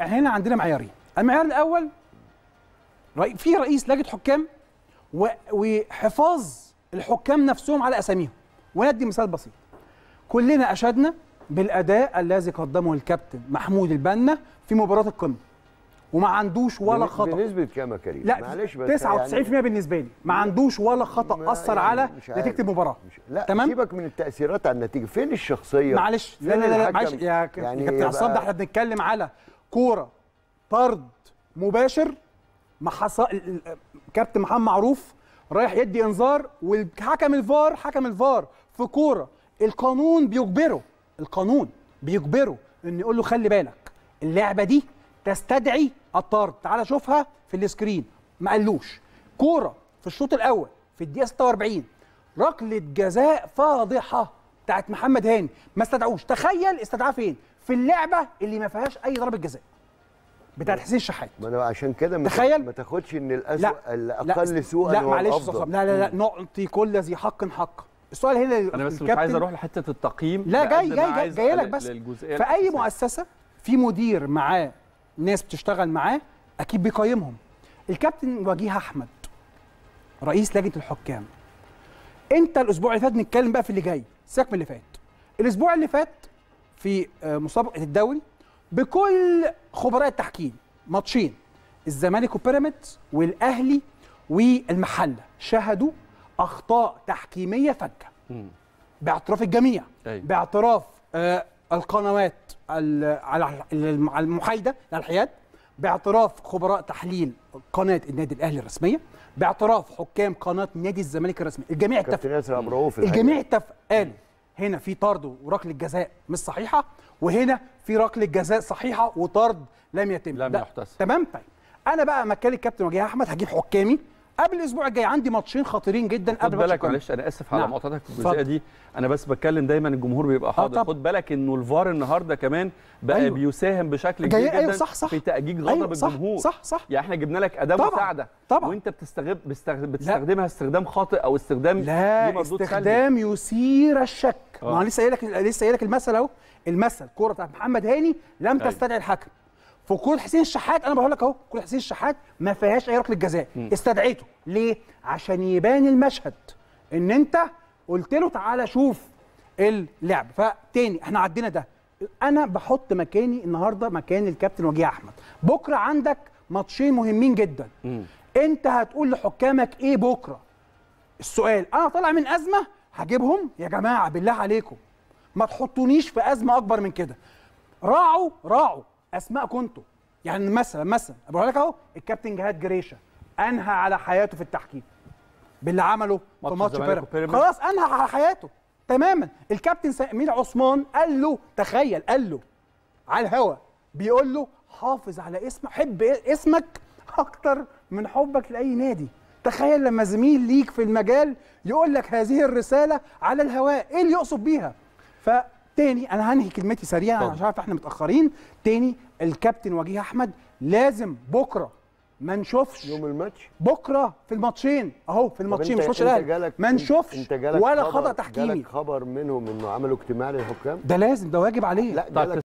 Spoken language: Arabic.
هنا عندنا معيارين المعيار الاول في رئيس لجنه حكام وحفاظ الحكام نفسهم على اساميهم وندي مثال بسيط كلنا اشدنا بالاداء الذي قدمه الكابتن محمود البنا في مباراه القمه وما عندوش ولا خطا بنسبه كام يا كريم لا معلش بس 99% يعني بالنسبه لي ما عندوش ولا خطا اثر يعني على نتيجه المباراه لا تمام سيبك من التاثيرات على النتيجه فين الشخصيه معلش لا لا لا, لا معلش يا يعني كابتن عصام ده احنا بنتكلم على كوره طرد مباشر محص... كابتن محمد معروف رايح يدي انذار وحكم الفار حكم الفار في كوره القانون بيجبره القانون بيجبره ان يقول له خلي بالك اللعبه دي تستدعي الطرد تعال شوفها في السكرين ما قالوش كوره في الشوط الاول في الدقيقه 46 ركله جزاء فاضحه بتاعت محمد هاني ما استدعوش تخيل استدعاه فين في اللعبه اللي ما فيهاش اي ضربه جزاء بتاعت حسين شحات ما انا عشان كده تخيل ما تاخدش ان الاسوء الاقل سوءا لا معلش صخب لا لا لا نعطي كل ذي حق حق السؤال هنا انا بس مش عايز اروح لحته التقييم لا جاي جاي جاي, جاي لك بس في اي مؤسسه في مدير معاه ناس بتشتغل معاه اكيد بيقيمهم الكابتن وجيه احمد رئيس لجنه الحكام انت الاسبوع اللي فات نتكلم بقى في اللي جاي سيبك من اللي فات الاسبوع اللي فات في آه، مسابقه الدوري بكل خبراء التحكيم ماتشين الزمالك وبيراميدز والاهلي والمحله شهدوا اخطاء تحكيميه فجه باعتراف الجميع أي. باعتراف آه القنوات على المحايده للحياد باعتراف خبراء تحليل قناه النادي الاهلي الرسميه باعتراف حكام قناه نادي الزمالك الرسميه الجميع اتفق الجميع اتفق قالوا هنا في طرد وركله جزاء مش صحيحه وهنا في ركله جزاء صحيحه وطرد لم يتم لم يحتسب تمام طيب انا بقى مكان الكابتن وجيه احمد هجيب حكامي قبل الاسبوع الجاي عندي ماتشين خطيرين جدا خد قبل خد بالك معلش انا اسف على نعم. مقاطعتك في الجزئيه دي انا بس بتكلم دايما الجمهور بيبقى آه، حاضر خد بالك انه الفار النهارده كمان بقى أيوه. بيساهم بشكل كبير أيوه، جدا أيوه صح صح. في تاجيج أيوه، غضب أيوه صح الجمهور صح صح يعني احنا جبنا لك اداه مساعده طبعا وانت بتستغب بتستخدمها بتستخدمها استخدام خاطئ او استخدام لا استخدام يثير الشك آه. ما انا لسه قايل لك لسه قايل لك المثل اهو المثل الكوره بتاعت محمد هاني لم أيوه. تستدعي الحكم في كل حسين الشحات انا بقول لك اهو كل حسين الشحات ما فيهاش اي ركله جزاء استدعيته ليه عشان يبان المشهد ان انت قلت له تعالى شوف اللعب فتاني احنا عدينا ده انا بحط مكاني النهارده مكان الكابتن وجيه احمد بكره عندك ماتشين مهمين جدا مم. انت هتقول لحكامك ايه بكره السؤال انا طالع من ازمه هجيبهم يا جماعه بالله عليكم ما تحطونيش في ازمه اكبر من كده راعوا راعوا اسماء كنتو يعني مثلا مثلا بقول لك اهو الكابتن جهاد جريشه انهى على حياته في التحكيم باللي عمله في ماتش بيراميدز خلاص انهى على حياته تماما الكابتن سمير عثمان قال له تخيل قال له على الهوا بيقول له حافظ على اسمك حب اسمك اكتر من حبك لاي نادي تخيل لما زميل ليك في المجال يقول لك هذه الرساله على الهواء ايه اللي يقصد بيها ف تاني انا هنهي كلمتي سريعا انا مش عارف احنا متاخرين تاني الكابتن وجيه احمد لازم بكره ما نشوفش يوم الماتش بكره في الماتشين اهو في الماتشين مش ماتش الاهلي ما نشوفش ولا خطا تحكيمي جالك خبر منهم انه عملوا اجتماع للحكام ده لازم ده واجب عليه لا